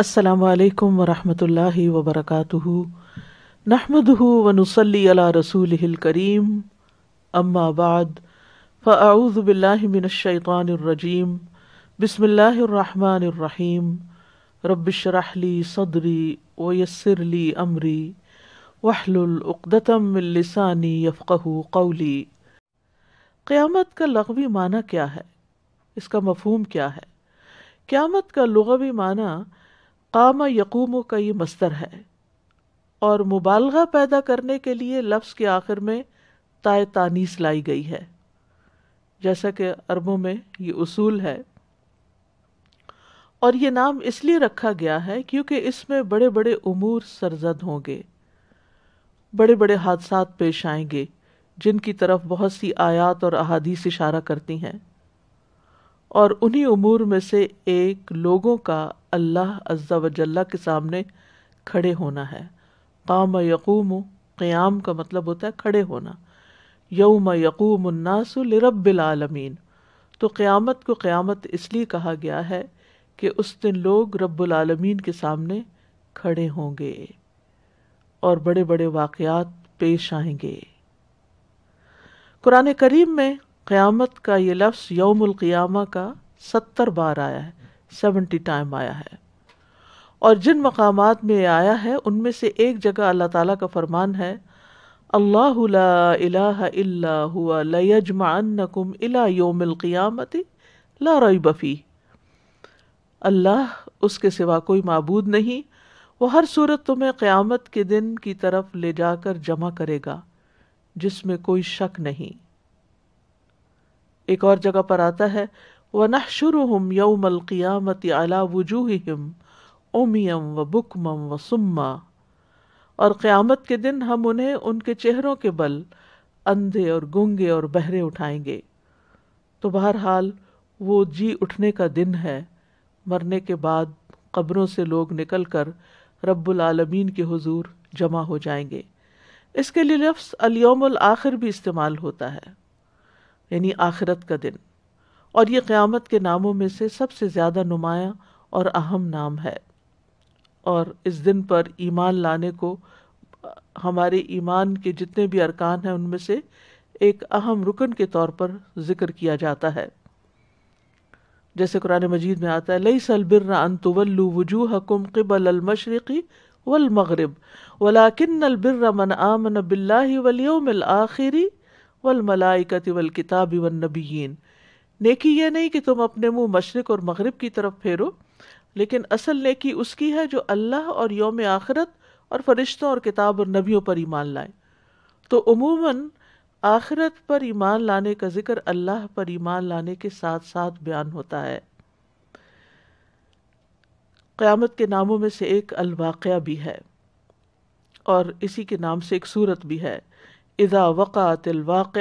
असलकम वरहमल वबरक नहमद वनसली अला रसूल करीम अम्माबाद फ़ाऊज़बिल्लिमिनशैतरजीम बसमीम रबशरहली सदरी वयसरली अमरी वहलुलदतमिलसानी यफ़क़ कौली क़्यामत का लगवी माना क्या है इसका मफहम क्या है क़्यामत का लगवी माना काम यकूमों का ये मस्तर है और मुबालगा पैदा करने के लिए लफ्ज़ के आखिर में ताय तानीस लाई गई है जैसा कि अरबों में ये असूल है और ये नाम इसलिए रखा गया है क्योंकि इसमें बड़े बड़े अमूर सरजद होंगे बड़े बड़े हादसा पेश आएंगे जिनकी तरफ बहुत सी आयात और अहादीस इशारा करती हैं और उन्हीं उमूर में से एक लोगों का अल्लाह अज्जा वजल्ला के सामने खड़े होना है काम यकूम क़याम का मतलब होता है खड़े होना यौम यकूम रबालमीन तो क़यामत को क़यामत इसलिए कहा गया है कि उस दिन लोग रब्बुलमीन के सामने खड़े होंगे और बड़े बड़े वाक़ात पेश आएंगे कुरान करीम में क़यामत का ये लफ्ज़ यौमक़ियामा का सत्तर बार आया है सेवेंटी टाइम आया है और जिन मकाम में आया है उनमें से एक जगह अल्लाह ताला का फरमान है अल्लाह लयजमानकुम इला योमिल क़ियामत ला रई बफ़ी अल्लाह उसके सिवा कोई मबूद नहीं वो हर सूरत तुम्हें क़्यामत के दिन की तरफ ले जाकर जमा करेगा जिसमें कोई शक नहीं एक और जगह पर आता है वनशरुहम यौम अलक़ियामत अला वजूहम उमियम व बुकमम व सुम्मा और क़्यामत के दिन हम उन्हें उनके चेहरों के बल अंधे और गूंगे और बहरे उठाएंगे तो बहरहाल वो जी उठने का दिन है मरने के बाद कब्रों से लोग निकल कर रब्बुल के हजूर जमा हो जाएंगे इसके लिए लफ्स अलियोम आखिर भी इस्तेमाल होता है यानी आखिरत का दिन और ये क़्यामत के नामों में से सबसे ज़्यादा नुमाया और अहम नाम है और इस दिन पर ईमान लाने को हमारे ईमान के जितने भी अरकान हैं उनमें से एक अहम रुकन के तौर पर जिक्र किया जाता है जैसे कुरान मजीद में आता है लई सलबिर अनतवल्लु वजूह कुम क़िबल अलमशरक़ी वलमगरब वलाकिन अलबिर मन आमन बिल्ला वलियोम आखिरी वलमलाइकत वलकिताब वनबीन नेकी यह नहीं कि तुम अपने मुंह मशरक और मगरब की तरफ फेरो लेकिन असल नेकी उसकी है जो अल्लाह और योम आखरत और फरिश्तों और किताब और नबियों पर ईमान लाए तो उमूमन आखरत पर ईमान लाने का जिक्र अल्लाह पर ईमान लाने के साथ साथ बयान होता है क्यामत के नामों में से एक अलवा भी है और इसी के नाम से एक सूरत भी है इदा वक़ात अलवाक़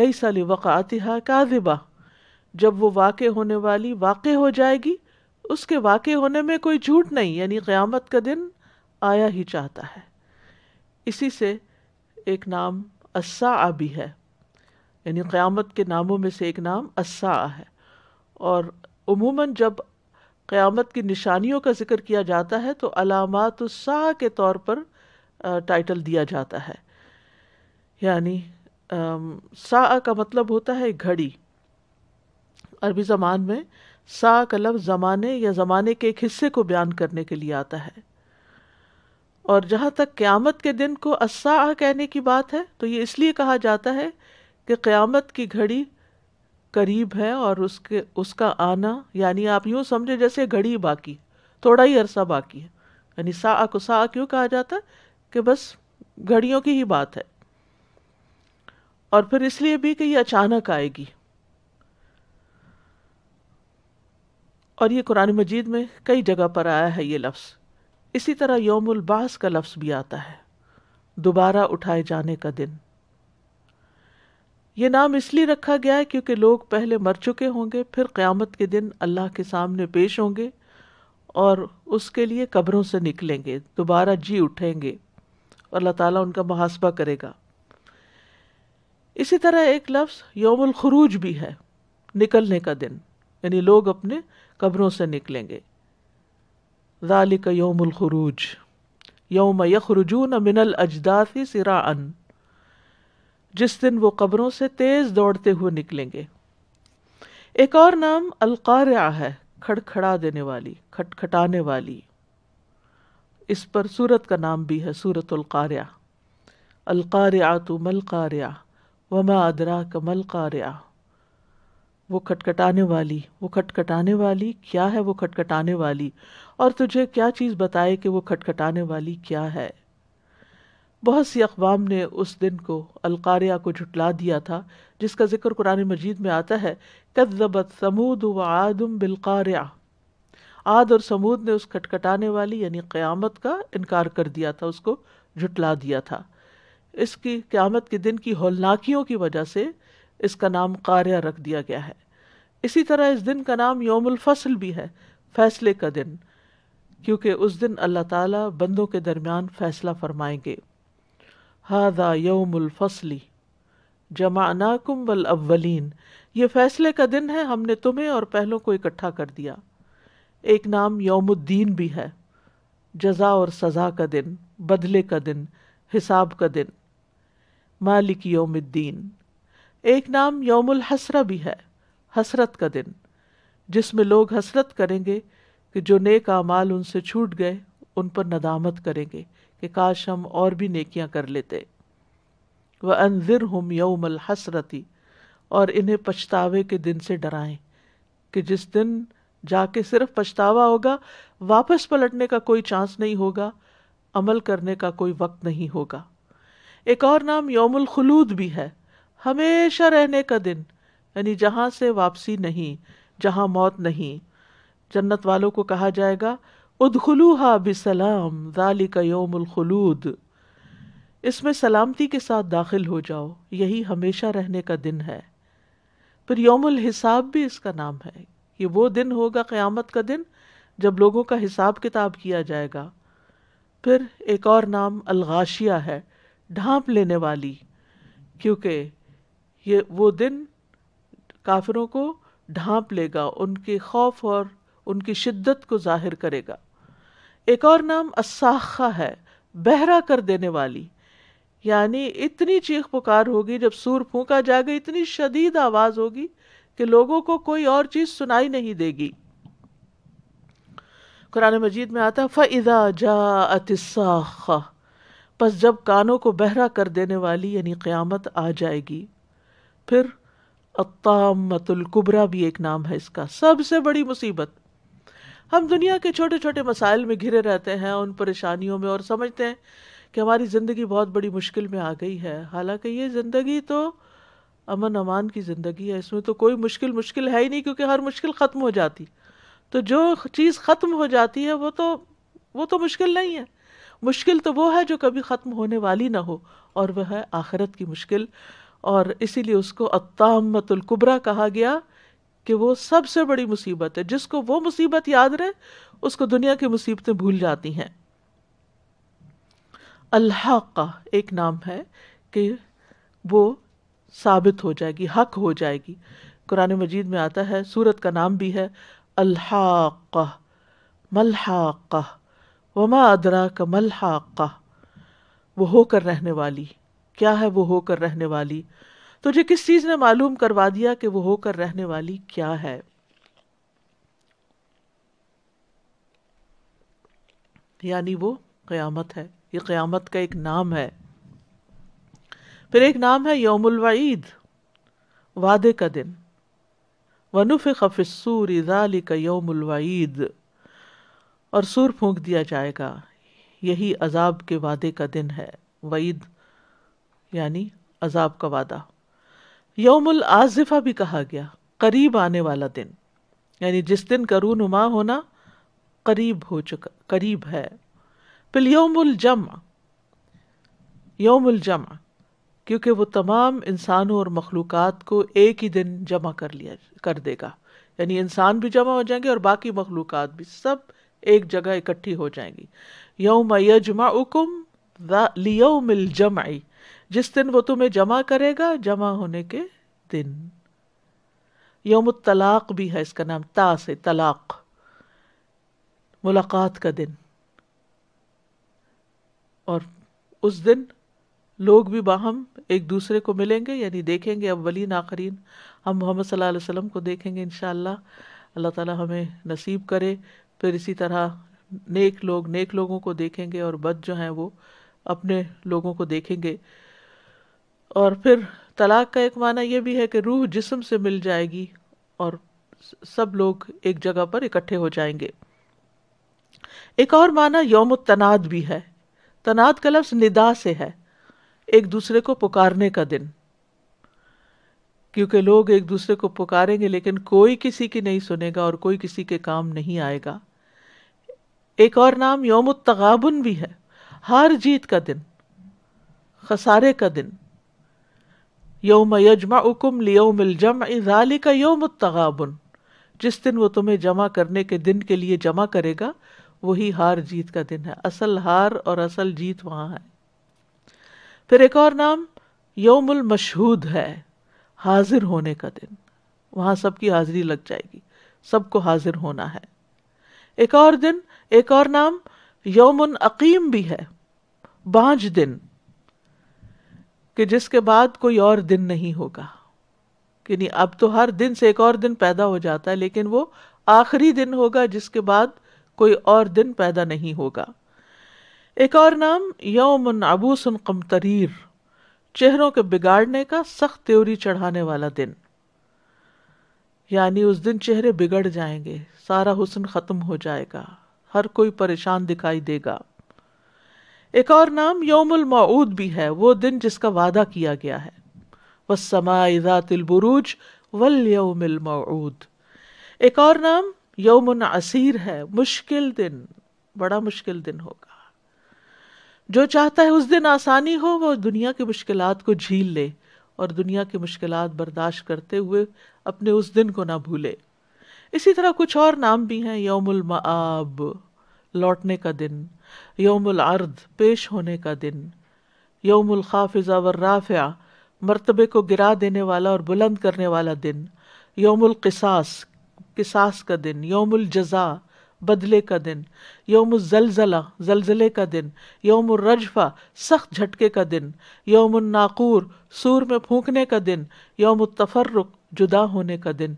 लई साल वक़ातहा काजिबा जब वो वाक़ होने वाली वाक़ हो जाएगी उसके वाक़ होने में कोई झूठ नहीं यानी क़यामत का दिन आया ही चाहता है इसी से एक नाम अस्सा भी है यानी क़यामत के नामों में से एक नाम अस्सा है और उमूमन जब क़यामत की निशानियों का जिक्र किया जाता है तो अलामत उस्सा के तौर पर टाइटल दिया जाता है यानी सा का मतलब होता है घड़ी अरबी ज़बान में सा का लफ्ज़ ज़माने या ज़माने के एक हिस्से को बयान करने के लिए आता है और जहाँ तक क़्यामत के दिन को अस्सा कहने की बात है तो ये इसलिए कहा जाता है कि क़्यामत की घड़ी करीब है और उसके उसका आना यानी आप यूँ समझे जैसे घड़ी बाकी थोड़ा ही अरसा बाकी है यानी सा को सा क्यों कहा जाता है कि बस घड़ियों की ही बात है और फिर इसलिए भी कि ये अचानक आएगी और ये कुरान मजीद में कई जगह पर आया है ये लफ्ज़ इसी तरह योमुलबास का लफ्ज़ भी आता है दोबारा उठाए जाने का दिन ये नाम इसलिए रखा गया है क्योंकि लोग पहले मर चुके होंगे फिर क्यामत के दिन अल्लाह के सामने पेश होंगे और उसके लिए कब्रों से निकलेंगे दोबारा जी उठेंगे और अल्लाह ताला उनका मुहासबा करेगा इसी तरह एक लफ्ज़ योम खरूज भी है निकलने का दिन यानी लोग अपने कब्रों से निकलेंगे ज़ालिक यौमुल खरूज यौम यखरुजून मिनल सिरा अन जिस दिन वो कब्रों से तेज़ दौड़ते हुए निकलेंगे एक और नाम अलकार्या है खड़खड़ा देने वाली खटखटाने वाली इस पर सूरत का नाम भी है सूरत अलकार्या अलकार्या तो मलकार्या वमा अदरा का मलकार्या वो खटखटाने वाली वो खटखटाने वाली क्या है वो खटखटाने वाली और तुझे क्या चीज़ बताए कि वो खटखटाने वाली क्या है बहुत सी अकवाम ने उस दिन को अलकारिया को झुटला दिया था जिसका जिक्र कुरान मजीद में आता है कदबत समूद व आदम बिलकारिया आद और समूद ने उस खटखटाने वाली यानी क़्यामत का इनकार कर दिया था उसको झुटला दिया था इसकी क़्यामत के दिन की होलनाकियों की वजह से इसका नाम कारिया रख दिया गया है इसी तरह इस दिन का नाम योमुल फसल भी है फैसले का दिन क्योंकि उस दिन अल्लाह ताला बंदों के दरमियान फैसला फरमाएंगे हादा योमुल फसली जमानाकुम वल अव्वलीन ये फैसले का दिन है हमने तुम्हें और पहलों को इकट्ठा कर दिया एक नाम योमुद्दीन भी है जजा और सज़ा का दिन बदले का दिन हिसाब का दिन मालिक योमुद्दीन एक नाम यौमुल हसरा भी है हसरत का दिन जिसमें लोग हसरत करेंगे कि जो नेक आमाल उनसे छूट गए उन पर नदामत करेंगे कि काश हम और भी नेकियां कर लेते व अनजिर हम यौमल हसरती और इन्हें पछतावे के दिन से डराएं कि जिस दिन जाके सिर्फ पछतावा होगा वापस पलटने का कोई चांस नहीं होगा अमल करने का कोई वक्त नहीं होगा एक और नाम यौमुल खलूद भी है हमेशा रहने का दिन यानी जहाँ से वापसी नहीं जहाँ मौत नहीं जन्नत वालों को कहा जाएगा उदखलूहा बिसलाम योम योमुलखलूद इसमें सलामती के साथ दाखिल हो जाओ यही हमेशा रहने का दिन है फिर योमुल हिसाब भी इसका नाम है ये वो दिन होगा क़यामत का दिन जब लोगों का हिसाब किताब किया जाएगा फिर एक और नाम अलगाशिया है ढांप लेने वाली क्योंकि ये वो दिन काफिरों को ढांप लेगा उनके खौफ और उनकी शिद्दत को जाहिर करेगा एक और नाम असाखा है बहरा कर देने वाली यानी इतनी चीख पुकार होगी जब सूर फूका जाएगा इतनी शदीद आवाज होगी कि लोगों को कोई और चीज सुनाई नहीं देगी कुरान मजीद में आता फ़ैज़ा जा अतिसाखा बस जब कानों को बहरा कर देने वाली यानी क़यामत आ जाएगी फिर अतामतुल्कुबरा भी एक नाम है इसका सबसे बड़ी मुसीबत हम दुनिया के छोटे छोटे मसाइल में घिरे रहते हैं उन परेशानियों में और समझते हैं कि हमारी ज़िंदगी बहुत बड़ी मुश्किल में आ गई है हालांकि ये ज़िंदगी तो अमन अमान की ज़िंदगी है इसमें तो कोई मुश्किल मुश्किल है ही नहीं क्योंकि हर मुश्किल ख़त्म हो जाती तो जो चीज़ ख़त्म हो जाती है वो तो वो तो मुश्किल नहीं है मुश्किल तो वो है जो कभी ख़त्म होने वाली ना हो और वह है आखिरत की मुश्किल और इसीलिए उसको अत्तामतुल्कुबरा कहा गया कि वो सबसे बड़ी मुसीबत है जिसको वो मुसीबत याद रहे उसको दुनिया की मुसीबतें भूल जाती हैं अल्लाह एक नाम है कि वो साबित हो जाएगी हक हो जाएगी कुरान मजीद में आता है सूरत का नाम भी है अल्हाक़ मल्हाक़ वमा अदरा का मल्हाक़ वो होकर रहने वाली क्या है वो होकर रहने वाली तुझे किस चीज ने मालूम करवा दिया कि वो होकर रहने वाली क्या है यानी वो क़यामत है ये क़यामत का एक नाम है फिर एक नाम है यौमुलवाद वादे का दिन वनुफ खफिसूर इजाली का यौमुलवाद और सूर फूंक दिया जाएगा यही अजाब के वादे का दिन है वईद यानी अजाब का वादा यौमुल आजिफा भी कहा गया करीब आने वाला दिन यानी जिस दिन करू नुमा होना करीब हो चुका करीब है फिर यौमुल जम यौमुल जम क्योंकि वो तमाम इंसानों और मखलूक को एक ही दिन जमा कर लिया कर देगा यानी इंसान भी जमा हो जाएंगे और बाकी मखलूक भी सब एक जगह इकट्ठी हो जाएंगी यौम यजमा उकुम लियोमिल जमाई जिस दिन वो तुम्हें जमा करेगा जमा होने के दिन यौम तलाक भी है इसका नाम ता से तलाक मुलाकात का दिन और उस दिन लोग भी बाहम एक दूसरे को मिलेंगे यानी देखेंगे वली आखरीन हम मोहम्मद सल्लल्लाहु अलैहि वसल्लम को देखेंगे इन अल्लाह ताला हमें नसीब करे फिर इसी तरह नेक लोग नेक लोगों को देखेंगे और बद जो हैं वो अपने लोगों को देखेंगे और फिर तलाक का एक माना यह भी है कि रूह जिस्म से मिल जाएगी और सब लोग एक जगह पर इकट्ठे हो जाएंगे एक और माना यौम तनाद भी है तनाद का लफ्ज़ निदा से है एक दूसरे को पुकारने का दिन क्योंकि लोग एक दूसरे को पुकारेंगे लेकिन कोई किसी की नहीं सुनेगा और कोई किसी के काम नहीं आएगा एक और नाम यौम तगाबन भी है हार जीत का दिन खसारे का दिन यौम यजमाकुम लियौम इलजम इजाली का योम तगाबन जिस दिन वो तुम्हें जमा करने के दिन के लिए जमा करेगा वही हार जीत का दिन है असल हार और असल जीत वहाँ है फिर एक और नाम यौमुल मशहूद है हाजिर होने का दिन वहाँ सबकी हाजिरी लग जाएगी सबको हाजिर होना है एक और दिन एक और नाम यौमुन अकीम भी है बाझ दिन कि जिसके बाद कोई और दिन नहीं होगा नहीं अब तो हर दिन से एक और दिन पैदा हो जाता है लेकिन वो आखिरी दिन होगा जिसके बाद कोई और दिन पैदा नहीं होगा एक और नाम यौमन अबूसन कमतरीर चेहरों के बिगाड़ने का सख्त त्योरी चढ़ाने वाला दिन यानी उस दिन चेहरे बिगड़ जाएंगे सारा हुसन ख़त्म हो जाएगा हर कोई परेशान दिखाई देगा एक और नाम योमुल मऊद भी है वो दिन जिसका वादा किया गया है वसमाइजातिल बुरूज वल यौमिल मऊद एक और नाम यौमुन असीर है मुश्किल दिन बड़ा मुश्किल दिन होगा जो चाहता है उस दिन आसानी हो वो दुनिया की मुश्किल को झील ले और दुनिया की मुश्किल बर्दाश्त करते हुए अपने उस दिन को ना भूले इसी तरह कुछ और नाम भी हैं यौमुल मआब लौटने का दिन यौमुल अर्द पेश होने का दिन यौमुल खाफिजा व मरतबे को गिरा देने वाला और बुलंद करने वाला दिन यौमुल किसास किसास का दिन यौमुल जजा बदले का दिन यौम जलजला जलजले का दिन यौम रजफा सख्त झटके का दिन यौम नाकूर सूर में फूकने का दिन यौम तफरुक जुदा होने का दिन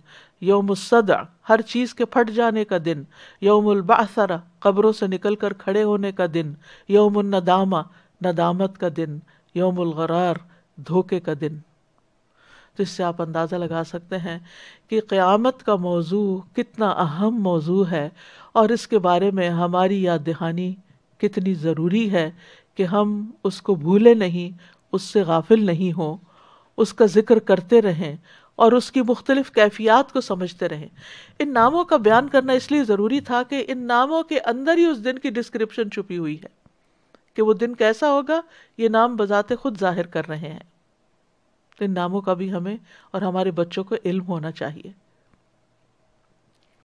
यौम सदा हर चीज़ के फट जाने का दिन यौमुलबासरा कब्रों से निकल कर खड़े होने का दिन यौम नदामा नदामत का दिन यौम गरार धोखे का दिन तो इससे आप अंदाज़ा लगा सकते हैं कि क़्यामत का मौजू कितना अहम मौजू है और इसके बारे में हमारी याद दहानी कितनी ज़रूरी है कि हम उसको भूलें नहीं उससे गाफिल नहीं हों उसका ज़िक्र करते रहें और उसकी मुख्तलिफ कैफियात को समझते रहें इन नामों का बयान करना इसलिए ज़रूरी था कि इन नामों के अंदर ही उस दिन की डिस्क्रिप्शन छुपी हुई है कि वो दिन कैसा होगा ये नाम बजाते खुद जाहिर कर रहे हैं इन नामों का भी हमें और हमारे बच्चों को इल्म होना चाहिए